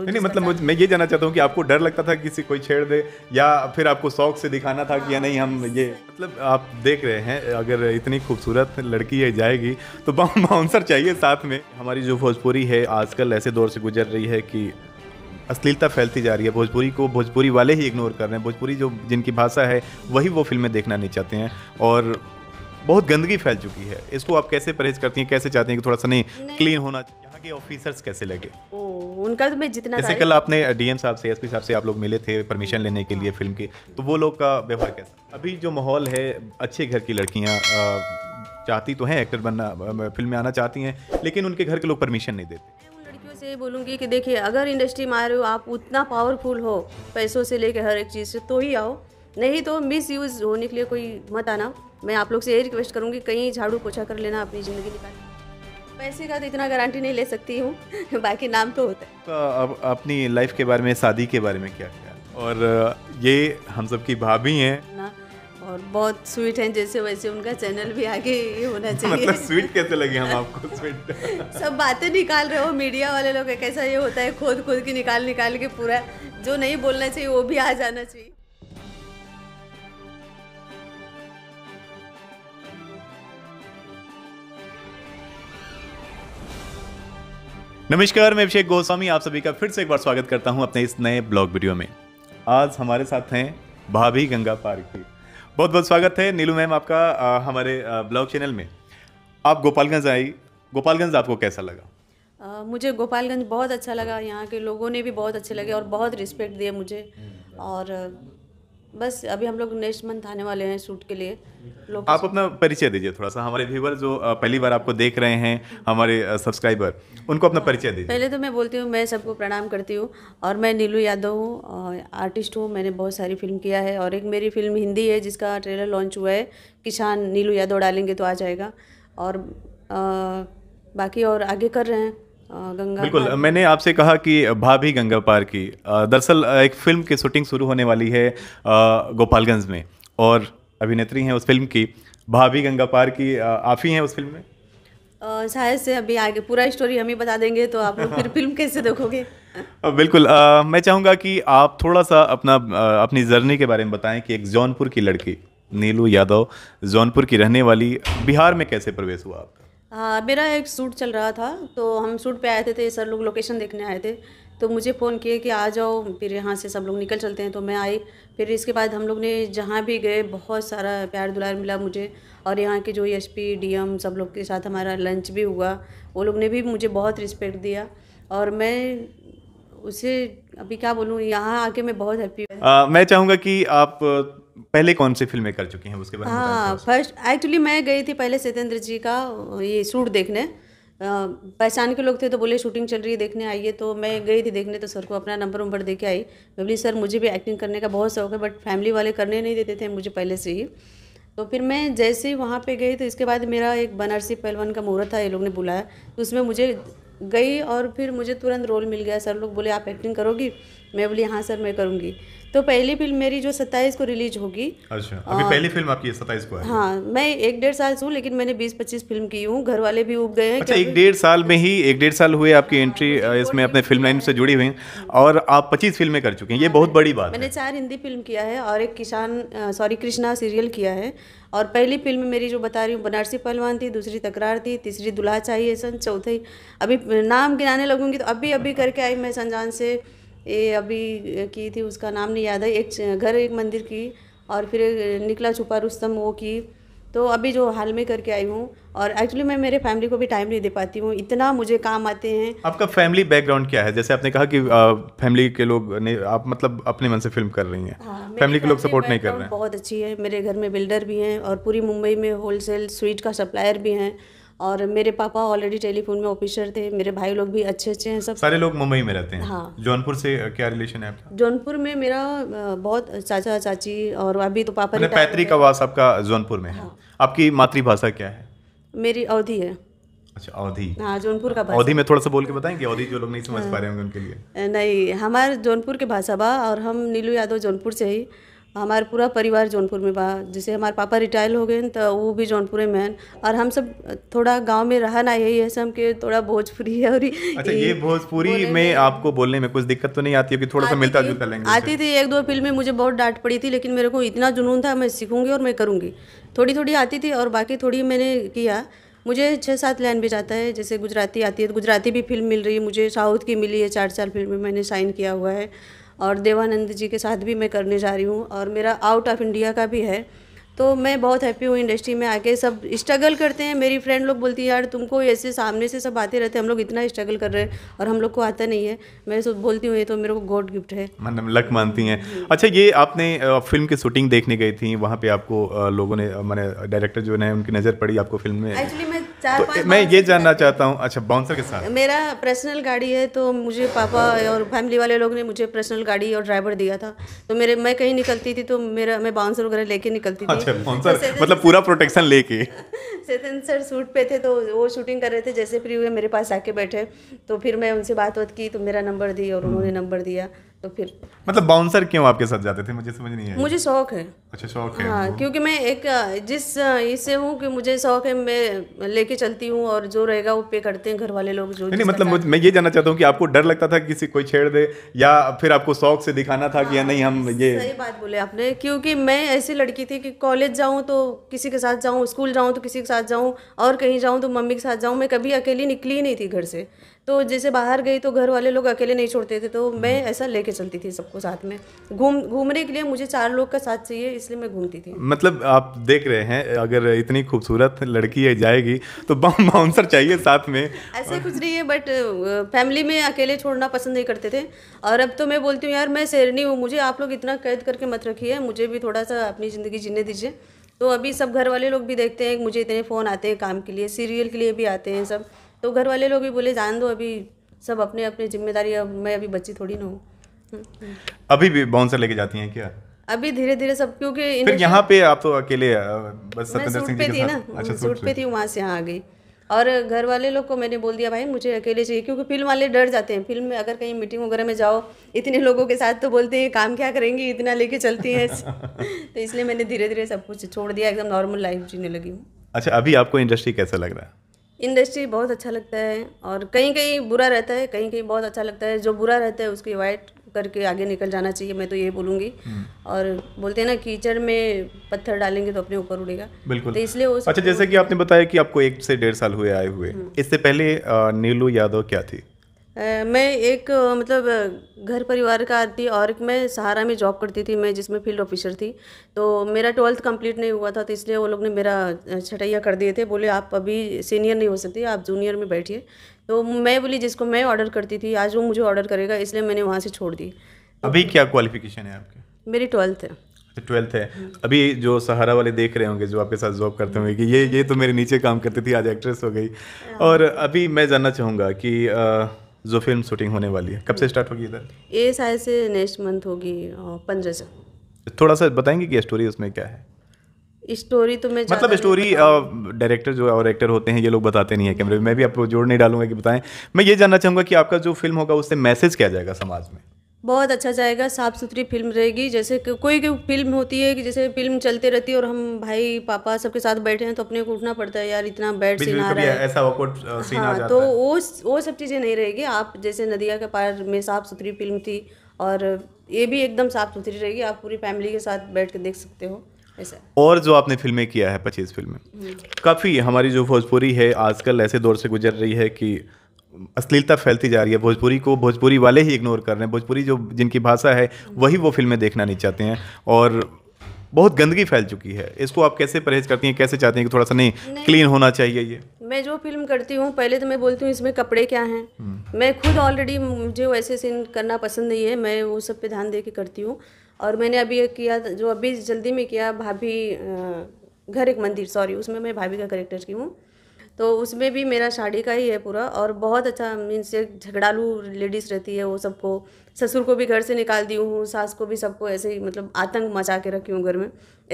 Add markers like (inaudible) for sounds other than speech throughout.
तो नहीं नहीं मतलब मैं ये जानना चाहता हूँ कि आपको डर लगता था किसी कोई छेड़ दे या फिर आपको शौक से दिखाना था कि या नहीं हम ये मतलब आप देख रहे हैं अगर इतनी खूबसूरत लड़की है जाएगी तो (laughs) बाउंसर चाहिए साथ में हमारी जो भोजपुरी है आजकल ऐसे दौर से गुजर रही है कि अश्लीलता फैलती जा रही है भोजपुरी को भोजपुरी वाले ही इग्नोर कर रहे हैं भोजपुरी जो जिनकी भाषा है वही वो फिल्में देखना नहीं चाहते हैं और बहुत गंदगी फैल चुकी है इसको आप कैसे परहेज करती हैं कैसे चाहती हैं कि थोड़ा सा नहीं, नहीं। क्लीन होना यहाँ के ऑफिसर्स कैसे लगे ओ, उनका तो मैं जितना जैसे कल आपने डीएम साहब से एसपी साहब से आप लोग मिले थे परमिशन लेने के लिए फिल्म की तो वो लोग का व्यवहार कैसा अभी जो माहौल है अच्छे घर की लड़कियाँ चाहती तो हैं एक्टर बनना फिल्म में आना चाहती हैं लेकिन उनके घर के लोग परमिशन नहीं देते से बोलूंगी कि देखिए अगर इंडस्ट्री में आ रहे हो आप उतना पावरफुल हो पैसों से लेकर हर एक चीज़ से तो ही आओ नहीं तो मिस यूज़ होने के लिए कोई मत आना मैं आप लोग से यही रिक्वेस्ट करूँगी कहीं झाड़ू पोछा कर लेना अपनी ज़िंदगी निकाल पैसे का तो इतना गारंटी नहीं ले सकती हूँ (laughs) बाकी नाम तो होता है तो अब अपनी लाइफ के बारे में शादी के बारे में क्या क्या और ये हम सब की भाभी हैं ना और बहुत स्वीट हैं जैसे वैसे उनका चैनल भी आगे होना (laughs) मतलब चाहिए मतलब स्वीट कैसे लगे हम आपको स्वीट (laughs) सब बातें निकाल रहे हो मीडिया वाले लोग कैसा ये होता है खुद खुद की निकाल निकाल के पूरा जो नहीं बोलना चाहिए वो भी आ जाना चाहिए नमस्कार मैं अभिषेक गोस्वामी आप सभी का फिर से एक बार स्वागत करता हूं अपने इस नए ब्लॉग वीडियो में आज हमारे साथ हैं भाभी गंगा पार्क की बहुत बहुत स्वागत है नीलू मैम आपका आ, हमारे ब्लॉग चैनल में आप गोपालगंज आई गोपालगंज आपको कैसा लगा आ, मुझे गोपालगंज बहुत अच्छा लगा यहाँ के लोगों ने भी बहुत अच्छे लगे और बहुत रिस्पेक्ट दिया मुझे हम्म। और बस अभी हम लोग नेक्स्ट मंथ आने वाले हैं शूट के लिए आप अपना परिचय दीजिए थोड़ा सा हमारे व्यूवर जो पहली बार आपको देख रहे हैं हमारे सब्सक्राइबर उनको अपना परिचय दीजिए पहले तो मैं बोलती हूँ मैं सबको प्रणाम करती हूँ और मैं नीलू यादव हूँ आर्टिस्ट हूँ मैंने बहुत सारी फिल्म किया है और एक मेरी फिल्म हिंदी है जिसका ट्रेलर लॉन्च हुआ है किसान नीलू यादव डालेंगे तो आ जाएगा और बाकी और आगे कर रहे हैं गंगा बिल्कुल मैंने आपसे कहा कि भाभी गंगा पार की दरअसल एक फिल्म की शूटिंग शुरू होने वाली है गोपालगंज में और अभिनेत्री हैं उस फिल्म की भाभी गंगा पार की आप ही हैं उस फिल्म में शायद से अभी आगे पूरा स्टोरी हम ही बता देंगे तो आप लोग फिर (laughs) फिल्म कैसे देखोगे बिल्कुल आ, मैं चाहूँगा कि आप थोड़ा सा अपना आ, अपनी जर्नी के बारे में बताएं कि एक जौनपुर की लड़की नीलू यादव जौनपुर की रहने वाली बिहार में कैसे प्रवेश हुआ आप हाँ मेरा एक सूट चल रहा था तो हम सूट पे आए थे तो सर लोग लोकेशन देखने आए थे तो मुझे फ़ोन किए कि आ जाओ फिर यहाँ से सब लोग निकल चलते हैं तो मैं आई फिर इसके बाद हम लोग ने जहाँ भी गए बहुत सारा प्यार दुलार मिला मुझे और यहाँ के जो एस पी सब लोग के साथ हमारा लंच भी हुआ वो लोग ने भी मुझे बहुत रिस्पेक्ट दिया और मैं उसे अभी क्या बोलूँ यहाँ आके मैं बहुत हैप्पी मैं चाहूँगा कि आप पहले कौन सी फिल्में कर चुकी हैं उसके बारे में हाँ फर्स्ट एक्चुअली मैं गई थी पहले सत्येंद्र जी का ये शूट देखने पहचान के लोग थे तो बोले शूटिंग चल रही है देखने आइए तो मैं गई थी देखने तो सर को अपना नंबर वंबर दे के आई मैं बोली सर मुझे भी एक्टिंग करने का बहुत शौक है बट फैमिली वाले करने नहीं देते थे मुझे पहले से ही तो फिर मैं जैसे ही वहाँ पर गई तो इसके बाद मेरा एक बनारसी पहलवान का मुहूर्त था ये लोग ने बुलाया तो उसमें मुझे गई और फिर मुझे तुरंत रोल मिल गया सर लोग बोले आप एक्टिंग करोगी मैं बोली हाँ सर मैं करूँगी तो पहली फिल्म मेरी जो सत्ताईस को रिलीज होगी अच्छा अभी पहली फिल्म आपकी सत्ताईस को है हाँ मैं एक डेढ़ साल से हूँ लेकिन मैंने बीस पच्चीस फिल्म की हूँ घर वाले भी उब गए हैं अच्छा एक डेढ़ साल में ही एक डेढ़ साल हुए आपकी एंट्री अच्छा, इसमें अपने फिल्म लाइन से जुड़ी हुई और आप पच्चीस फिल्में कर चुके हैं ये हाँ, बहुत बड़ी बात मैंने चार हिंदी फिल्म किया है और एक किसान सॉरी कृष्णा सीरियल किया है और पहली फिल्म मेरी जो बता रही हूँ बनारसी पहलवान थी दूसरी तकरार थी तीसरी दुल्हा चाहिए सन चौथी अभी नाम गिनाने लगूंगी तो अभी अभी करके आई मैं संजान से ये अभी की थी उसका नाम नहीं याद है एक घर एक मंदिर की और फिर निकला छुपा रुस्तम वो की तो अभी जो हाल में करके आई हूँ और एक्चुअली मैं मेरे फैमिली को भी टाइम नहीं दे पाती हूँ इतना मुझे काम आते हैं आपका फैमिली बैकग्राउंड क्या है जैसे आपने कहा कि फैमिली के लोग ने आप मतलब अपने मन से फिल्म कर रही हैं हाँ, फैमिली के लोग सपोर्ट नहीं कर रहे हैं बहुत अच्छी है मेरे घर में बिल्डर भी हैं और पूरी मुंबई में होलसेल स्वीट का सप्लायर भी हैं और मेरे पापा ऑलरेडी टेलीफोन में ऑफिसर थे मेरे भाई लोग भी अच्छे अच्छे हैं सब सारे लोग मुंबई में रहते हैं हाँ जौनपुर से क्या रिलेशन है आपका जौनपुर में मेरा बहुत चाचा चाची और अभी तो पापा मतलब पैतृक आवास आपका जौनपुर में है हाँ। आपकी मातृभाषा क्या है मेरी अवधि है अच्छा अवधि हाँ, जौनपुर का अवधि में थोड़ा सा बोल के बताएंगे अवधि जो लोग नहीं समझ हाँ। पा रहे होंगे उनके लिए नहीं हमारे जौनपुर के भाषा बा और हम नीलू यादव जौनपुर से ही हमारा पूरा परिवार जौनपुर में बा जैसे हमारे पापा रिटायर हो गए तो वो भी जौनपुर में हैं और हम सब थोड़ा गांव में रहा ना यही है सब के थोड़ा भोजपुरी है और अच्छा ये भोजपुरी में आपको बोलने में कुछ दिक्कत तो नहीं आती कि थोड़ा सा मिलता जुलता लेंगे आती थी एक दो फिल्म में मुझे बहुत डांट पड़ी थी लेकिन मेरे को इतना जुनून था मैं सीखूंगी और मैं करूँगी थोड़ी थोड़ी आती थी और बाकी थोड़ी मैंने किया मुझे छः सात लैंग्वेज आता है जैसे गुजराती आती है तो गुजराती भी फिल्म मिल रही है मुझे साउथ की मिली है चार चार फिल्म मैंने साइन किया हुआ है और देवानंद जी के साथ भी मैं करने जा रही हूँ और मेरा आउट ऑफ इंडिया का भी है तो मैं बहुत हैप्पी हूँ इंडस्ट्री में आके सब स्ट्रगल करते हैं मेरी फ्रेंड लोग बोलती है यार तुमको ऐसे सामने से सब आते रहते हैं हम लोग इतना स्ट्रगल कर रहे हैं और हम लोग को आता नहीं है मैं सब बोलती हूँ ये तो मेरे को गॉड गिफ्ट है मतलब लक मानती हैं अच्छा ये आपने फिल्म की शूटिंग देखने गई थी वहाँ पे आपको लोगों ने मैंने डायरेक्टर जो है उनकी नज़र पड़ी आपको फिल्म में एक्चुअली मैं चार तो मैं ये जानना चाहता हूँ अच्छा बाउंसर के साथ मेरा पर्सनल गाड़ी है तो मुझे पापा और फैमिली वाले लोग ने मुझे पर्सनल गाड़ी और ड्राइवर दिया था तो मेरे मैं कहीं निकलती थी तो मेरा मैं बाउंसर वगैरह लेके निकलती थी अच्छा, स्पॉन्सर मतलब पूरा प्रोटेक्शन लेके सेतन सर सूट पे थे तो वो शूटिंग कर रहे थे जैसे फ्री हुए मेरे पास आके बैठे तो फिर मैं उनसे बात बात की तो मेरा नंबर दी और उन्होंने नंबर दिया तो फिर मतलब बाउंसर क्यों आपके साथ जाते थे मुझे समझ नहीं है मुझे शौक है अच्छा शौक है हाँ क्योंकि मैं एक जिस इससे हूँ कि मुझे शौक है मैं लेके चलती हूँ और जो रहेगा वो पे करते हैं घर वाले लोग जो नहीं मतलब मैं ये जानना चाहता हूँ कि आपको डर लगता था कि किसी कोई छेड़ दे या फिर आपको शौक से दिखाना था हाँ, कि या हाँ, नहीं हम ये सही बात बोले आपने क्योंकि मैं ऐसी लड़की थी कि कॉलेज जाऊँ तो किसी के साथ जाऊँ स्कूल जाऊँ तो किसी के साथ जाऊँ और कहीं जाऊँ तो मम्मी के साथ जाऊँ मैं कभी अकेली निकली ही नहीं थी घर से तो जैसे बाहर गई तो घर वाले लोग अकेले नहीं छोड़ते थे तो मैं हम्म। ऐसा लेके चलती थी सबको साथ में घूम घूमने के लिए मुझे चार लोग का साथ चाहिए इसलिए मैं घूमती थी मतलब आप देख रहे हैं अगर इतनी खूबसूरत लड़की है जाएगी तो बाउंसर (laughs) चाहिए साथ में ऐसे कुछ नहीं है बट फैमिली में अकेले छोड़ना पसंद नहीं करते थे और अब तो मैं बोलती हूँ यार मैं शेरनी हूँ मुझे आप लोग इतना कैद करके मत रखिए मुझे भी थोड़ा सा अपनी ज़िंदगी जीने दीजिए तो अभी सब घर वाले लोग भी देखते हैं मुझे इतने फ़ोन आते हैं काम के लिए सीरियल के लिए भी आते हैं सब तो घर वाले लोग भी बोले जान दो अभी सब अपने अपने जिम्मेदारी अब मैं अभी बच्ची थोड़ी ना हूँ हम्म, हम्म। अभी भी बाउंसर लेके जाती हैं क्या अभी धीरे धीरे सब क्योंकि फिर यहाँ पे आप तो अकेले बस मैं सूट थी ना अच्छा, सूट पे थी वहाँ से यहाँ आ गई और घर वाले लोग को मैंने बोल दिया भाई मुझे अकेले चाहिए क्योंकि फिल्म वाले डर जाते हैं फिल्म में अगर कहीं मीटिंग वगैरह में जाओ इतने लोगों के साथ तो बोलते हैं काम क्या करेंगी इतना लेके चलती हैं (laughs) तो इसलिए मैंने धीरे धीरे सब कुछ छोड़ दिया एकदम नॉर्मल लाइफ जीने लगी हूँ अच्छा अभी आपको इंडस्ट्री कैसा लग रहा है इंडस्ट्री बहुत अच्छा लगता है और कहीं कहीं बुरा रहता है कहीं कहीं बहुत अच्छा लगता है जो बुरा रहता है उसकी वाइट करके आगे निकल जाना चाहिए मैं तो ये बोलूंगी हम्म। और बोलते हैं ना कीचड़ में पत्थर डालेंगे तो अपने ऊपर उड़ेगा बिल्कुल तो इसलिए अच्छा जैसे कि आपने बताया कि आपको एक से डेढ़ साल हुए आए हुए हम्म। इससे पहले नीलू यादव क्या थी मैं एक मतलब घर परिवार का आदमी और मैं सहारा में जॉब करती थी मैं जिसमें फील्ड ऑफिसर थी तो मेरा ट्वेल्थ कंप्लीट नहीं हुआ था तो इसलिए वो लोग ने मेरा छटैया कर दिए थे बोले आप अभी सीनियर नहीं हो सकते आप जूनियर में बैठिए तो मैं बोली जिसको मैं ऑर्डर करती थी आज वो मुझे ऑर्डर करेगा इसलिए मैंने वहाँ से छोड़ दी तो अभी क्या क्वालिफिकेशन है आपकी मेरी ट्वेल्थ है ट्वेल्थ अच्छा, है अभी जो सहारा वाले देख रहे होंगे जो आपके साथ जॉब करते होंगे कि ये ये तो मेरे नीचे काम करती थी आज एक्ट्रेस हो गई हाँ। और अभी मैं जानना चाहूँगा कि आ, जो फिल्म शूटिंग होने वाली है कब से स्टार्ट होगी इधर ये शायद से नेक्स्ट मंथ होगी पंद्रह से थोड़ा सा बताएंगे कि स्टोरी उसमें क्या है स्टोरी तो मैं मतलब स्टोरी डायरेक्टर जो और एक्टर होते हैं ये लोग बताते नहीं है कैमरे में मैं भी आपको जोड़ नहीं डालूंगा कि बताएं मैं ये जानना चाहूंगा कि आपका जो फिल्म होगा उससे मैसेज क्या जाएगा समाज में बहुत अच्छा जाएगा साफ़ सुथरी फिल्म रहेगी जैसे कोई कोई फिल्म होती है कि जैसे फिल्म चलते रहती है और हम भाई पापा सबके साथ बैठे हैं तो अपने को उठना पड़ता है यार इतना बैड सीन आ रहा है ऐसा सीन हाँ, आ जाता तो है। वो वो सब चीज़ें नहीं रहेगी आप जैसे नदिया के पार में साफ़ सुथरी फिल्म थी और ये भी एकदम साफ़ सुथरी रहेगी आप पूरी फैमिली के साथ बैठ के देख सकते हो और जो आपने फिल्में किया है पच्चीस फिल्में हम्म। काफ़ी हमारी जो भोजपुरी है आजकल ऐसे दौर से गुजर रही है कि अश्लीलता फैलती जा रही है भोजपुरी को भोजपुरी वाले ही इग्नोर कर रहे हैं भोजपुरी जो जिनकी भाषा है वही वो फिल्में देखना नहीं चाहते हैं और बहुत गंदगी फैल चुकी है इसको आप कैसे परहेज करती हैं कैसे चाहती हैं कि थोड़ा सा नहीं, नहीं क्लीन होना चाहिए ये मैं जो फिल्म करती हूँ पहले तो मैं बोलती हूँ इसमें कपड़े क्या हैं हम्म। मैं खुद ऑलरेडी मुझे वैसे सीन करना पसंद नहीं है मैं वो सब पे ध्यान दे के करती हूँ और मैंने अभी ये किया जो अभी जल्दी में किया भाभी घर एक मंदिर सॉरी उसमें मैं भाभी का करेक्टर की हूँ तो उसमें भी मेरा साड़ी का ही है पूरा और बहुत अच्छा मीन्स एक झगड़ालू लेडीज़ रहती है वो सबको ससुर को भी घर से निकाल दी हूँ सास को भी सबको ऐसे ही मतलब आतंक मचा के रखी हूँ घर में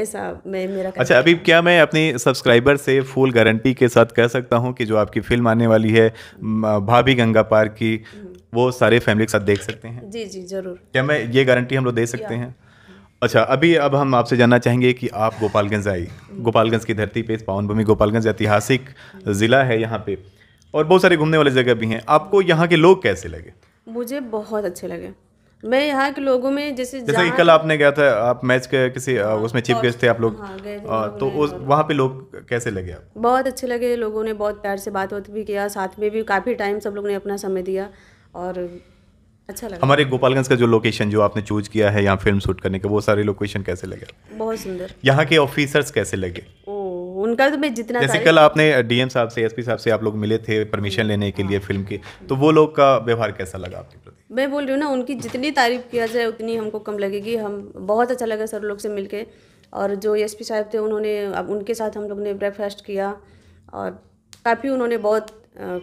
ऐसा मैं मेरा अच्छा अभी क्या मैं अपने सब्सक्राइबर से फुल गारंटी के साथ कह सकता हूँ कि जो आपकी फिल्म आने वाली है भाभी गंगा पार्क की हम्म। वो सारे फैमिली के साथ देख सकते हैं जी जी जरूर क्या मैं ये गारंटी हम लोग दे सकते हैं अच्छा अभी अब हम आपसे जानना चाहेंगे कि आप गोपालगंज आई गोपालगंज की धरती पे पावन भूमि गोपालगंज ऐतिहासिक ज़िला है यहाँ पे और बहुत सारे घूमने वाली जगह भी हैं आपको यहाँ के लोग कैसे लगे मुझे बहुत अच्छे लगे मैं यहाँ के लोगों में जैसे जैसे कि कल आपने गया था आप मैच के किसी हाँ, उसमें चीफ गेस्ट थे आप लोग हाँ, आ, तो उस वहाँ पे लोग कैसे लगे आप बहुत अच्छे लगे लोगों ने बहुत प्यार से बात बात भी किया साथ में भी काफ़ी टाइम सब लोग ने अपना समय दिया और अच्छा लगा हमारे गोपालगंज का जो लोकेशन जो आपने चूज किया है यहाँ फिल्म शूट करने का वो सारे लोकेशन कैसे लगे बहुत सुंदर यहाँ के ऑफिसर्स कैसे लगे उनका तो मैं जितना जैसे कल आपने डीएम साहब से एसपी साहब से आप लोग मिले थे परमिशन लेने के लिए फिल्म की तो वो लोग का व्यवहार कैसा लगा आपके प्रति मैं बोल रही हूँ ना उनकी जितनी तारीफ किया जाए उतनी हमको कम लगेगी हम बहुत अच्छा लगा सर लोग से मिल और जो एस साहब थे उन्होंने अब उनके साथ हम लोग ने ब्रेकफास्ट किया और काफ़ी उन्होंने बहुत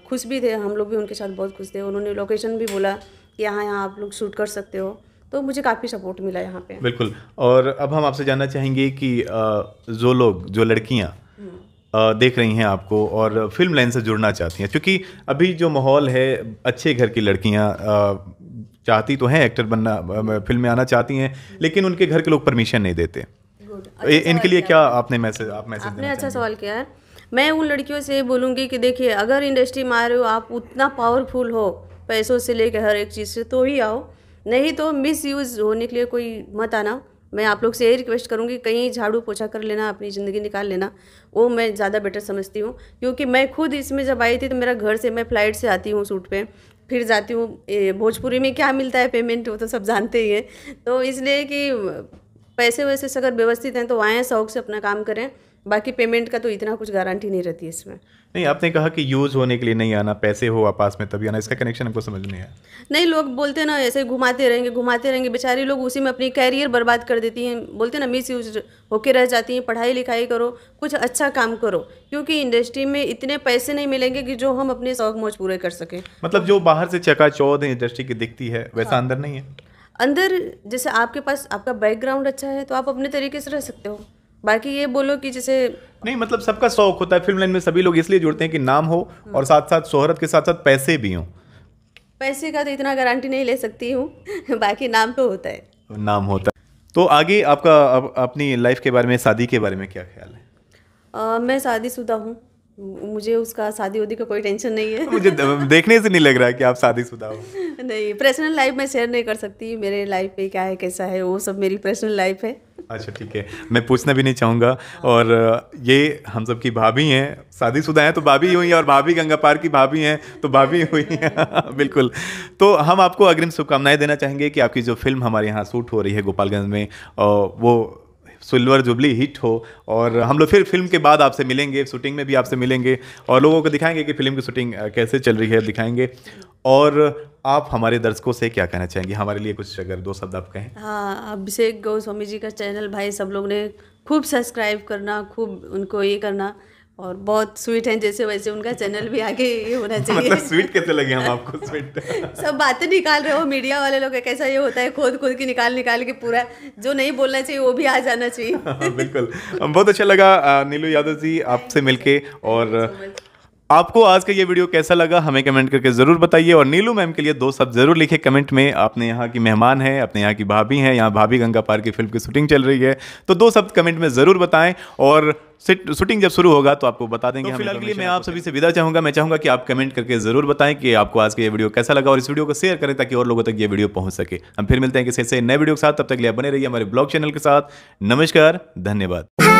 खुश भी थे हम लोग भी उनके साथ बहुत खुश थे उन्होंने लोकेशन भी बोला यहाँ यहाँ आप लोग शूट कर सकते हो तो मुझे काफ़ी सपोर्ट मिला यहाँ पे बिल्कुल और अब हम आपसे जानना चाहेंगे कि जो लोग जो लड़कियाँ देख रही हैं आपको और फिल्म लाइन से जुड़ना चाहती हैं क्योंकि अभी जो माहौल है अच्छे घर की लड़कियाँ चाहती तो हैं एक्टर बनना फिल्म में आना चाहती हैं लेकिन उनके घर के लोग परमिशन नहीं देते अच्छा इनके लिए क्या आपने मैसेज आप मैसेज आपने अच्छा सवाल किया है मैं उन लड़कियों से बोलूँगी कि देखिए अगर इंडस्ट्री में आ रहे हो आप उतना पावरफुल हो पैसों से लेकर हर एक चीज़ से तो ही आओ नहीं तो मिस यूज़ होने के लिए कोई मत आना मैं आप लोग से यही रिक्वेस्ट करूँगी कहीं झाड़ू पोछा कर लेना अपनी ज़िंदगी निकाल लेना वो मैं ज़्यादा बेटर समझती हूँ क्योंकि मैं खुद इसमें जब आई थी तो मेरा घर से मैं फ़्लाइट से आती हूँ सूट पे फिर जाती हूँ भोजपुरी में क्या मिलता है पेमेंट वो तो सब जानते ही हैं तो इसलिए कि पैसे वैसे अगर व्यवस्थित हैं तो आएँ शौक से अपना काम करें बाकी पेमेंट का तो इतना कुछ गारंटी नहीं रहती इसमें नहीं आपने कहा कि यूज़ होने के लिए नहीं आना पैसे हो आपस में तभी आना इसका कनेक्शन आपको समझ नहीं आया नहीं लोग बोलते ना ऐसे घुमाते रहेंगे घुमाते रहेंगे बेचारे लोग उसी में अपनी कैरियर बर्बाद कर देती हैं बोलते ना मिस यूज होके रह जाती हैं पढ़ाई लिखाई करो कुछ अच्छा काम करो क्योंकि इंडस्ट्री में इतने पैसे नहीं मिलेंगे कि जो हम अपने शौक मौज पूरे कर सकें मतलब जो बाहर से चका चौदह इंडस्ट्री की दिखती है वैसा हाँ। अंदर नहीं है अंदर जैसे आपके पास आपका बैकग्राउंड अच्छा है तो आप अपने तरीके से रह सकते हो बाकी ये बोलो कि जैसे नहीं मतलब सबका शौक होता है फिल्म लाइन में सभी लोग इसलिए जुड़ते हैं कि नाम हो और साथ साथ शोहरत के साथ साथ पैसे भी हों पैसे का तो इतना गारंटी नहीं ले सकती हूँ (laughs) बाकी नाम तो होता है नाम होता है तो आगे आपका अपनी लाइफ के बारे में शादी के बारे में क्या ख्याल है आ, मैं शादीशुदा हूँ मुझे उसका शादी उदी का कोई टेंशन नहीं है मुझे देखने से नहीं लग रहा है कि आप शादी शुदा हो (laughs) नहीं पर्सनल लाइफ में शेयर नहीं कर सकती मेरे लाइफ पे क्या है कैसा है वो सब मेरी पर्सनल लाइफ है अच्छा ठीक है मैं पूछना भी नहीं चाहूँगा और ये हम सब की भाभी हैं शादीशुदा हैं तो भाभी हुई हैं और भाभी गंगा पार की भाभी हैं तो भाभी हुई हैं (laughs) बिल्कुल तो हम आपको अग्रिम शुभकामनाएं देना चाहेंगे कि आपकी जो फिल्म हमारे यहाँ शूट हो रही है गोपालगंज में वो सिल्वर जुबली हिट हो और हम लोग फिर फिल्म के बाद आपसे मिलेंगे शूटिंग में भी आपसे मिलेंगे और लोगों को दिखाएंगे कि फिल्म की शूटिंग कैसे चल रही है दिखाएंगे और आप हमारे दर्शकों से क्या कहना चाहेंगे हमारे लिए कुछ अगर दो शब्द आप कहें हाँ अभिषेक गौस्वामी जी का चैनल भाई सब लोग ने खूब सब्सक्राइब करना खूब उनको ये करना और बहुत स्वीट हैं जैसे वैसे उनका चैनल भी आगे ये होना (laughs) चाहिए मतलब स्वीट कैसे लगे हम आपको स्वीट (laughs) सब बातें निकाल रहे हो मीडिया वाले लोग कैसा ये होता है खुद खुद की निकाल निकाल के पूरा जो नहीं बोलना चाहिए वो भी आ जाना चाहिए (laughs) हाँ, बिल्कुल बहुत अच्छा लगा नीलू यादव जी आपसे मिलके और आपको आज का ये वीडियो कैसा लगा हमें कमेंट करके ज़रूर बताइए और नीलू मैम के लिए दो शब्द ज़रूर लिखे कमेंट में अपने यहाँ की मेहमान है अपने यहाँ की भाभी हैं यहाँ भाभी गंगा पार की फिल्म की शूटिंग चल रही है तो दो शब्द कमेंट में ज़रूर बताएं और शूटिंग जब शुरू होगा तो आपको बता देंगे तो फिलहाल के लिए मैं आप सभी से विदा चाहूंगा मैं चाहूंगा कि आप कमेंट करके जरूर बताएं कि आपको आज का ये वीडियो कैसा लगा और इस वीडियो को शेयर करें ताकि और लोगों तक ये वीडियो पहुंच सके हम फिर मिलते हैं किसी से नए वीडियो के साथ तब तक लिए बने रहिए हमारे ब्लॉग चैनल के साथ नमस्कार धन्यवाद